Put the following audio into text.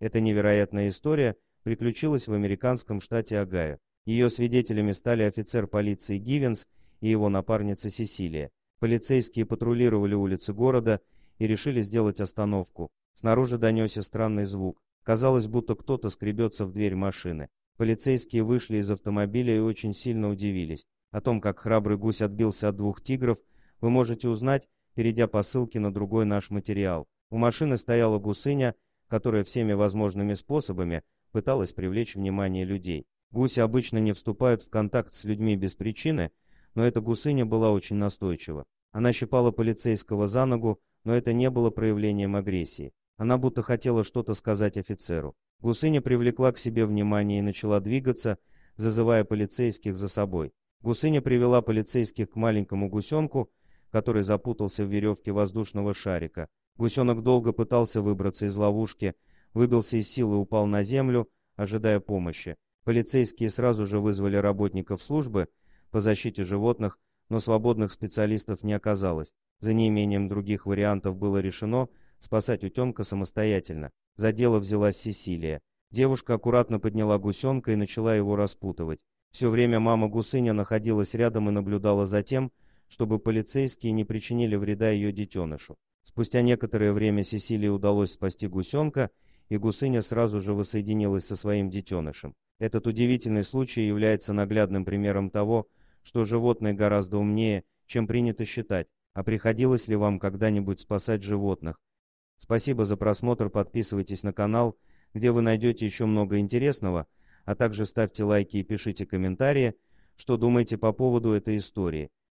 Эта невероятная история приключилась в американском штате Огайо. Ее свидетелями стали офицер полиции Гивенс и его напарница Сесилия. Полицейские патрулировали улицы города и решили сделать остановку. Снаружи донесся странный звук. Казалось, будто кто-то скребется в дверь машины. Полицейские вышли из автомобиля и очень сильно удивились. О том, как храбрый гусь отбился от двух тигров, вы можете узнать, перейдя по ссылке на другой наш материал. У машины стояла гусыня, которая всеми возможными способами пыталась привлечь внимание людей. Гуси обычно не вступают в контакт с людьми без причины, но эта гусыня была очень настойчива. Она щипала полицейского за ногу, но это не было проявлением агрессии. Она будто хотела что-то сказать офицеру. Гусыня привлекла к себе внимание и начала двигаться, зазывая полицейских за собой. Гусыня привела полицейских к маленькому гусенку, который запутался в веревке воздушного шарика, Гусенок долго пытался выбраться из ловушки, выбился из силы и упал на землю, ожидая помощи. Полицейские сразу же вызвали работников службы по защите животных, но свободных специалистов не оказалось. За неимением других вариантов было решено спасать утенка самостоятельно. За дело взялась Сесилия. Девушка аккуратно подняла гусенка и начала его распутывать. Все время мама гусыня находилась рядом и наблюдала за тем, чтобы полицейские не причинили вреда ее детенышу. Спустя некоторое время Сесилии удалось спасти гусенка, и гусыня сразу же воссоединилась со своим детенышем. Этот удивительный случай является наглядным примером того, что животные гораздо умнее, чем принято считать. А приходилось ли вам когда-нибудь спасать животных? Спасибо за просмотр, подписывайтесь на канал, где вы найдете еще много интересного, а также ставьте лайки и пишите комментарии, что думаете по поводу этой истории.